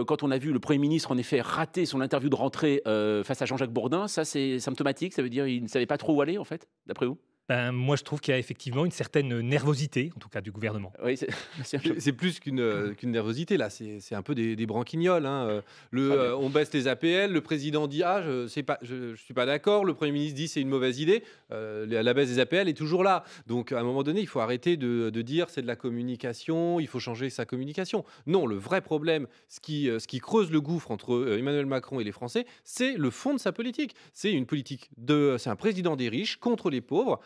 Euh, quand on a vu le Premier ministre, en effet, rater son interview de rentrée euh, face à Jean-Jacques Bourdin, ça c'est symptomatique, ça veut dire qu'il ne savait pas trop où aller, en fait, d'après vous ben, moi, je trouve qu'il y a effectivement une certaine nervosité, en tout cas du gouvernement. Oui, c'est plus euh, qu'une nervosité, là. C'est un peu des, des branquignoles. Hein. Euh. Le, ah, euh, on baisse les APL, le président dit Ah, je ne je, suis pas d'accord. Le Premier ministre dit C'est une mauvaise idée. la baisse des APL est toujours là. Donc, à un moment donné, il faut arrêter de, de dire C'est de la communication, il faut changer sa communication. Non, le vrai problème, ce qui, ce qui creuse le gouffre entre Emmanuel Macron et les Français, c'est le fond de sa politique. C'est une politique de. C'est un président des riches contre les pauvres.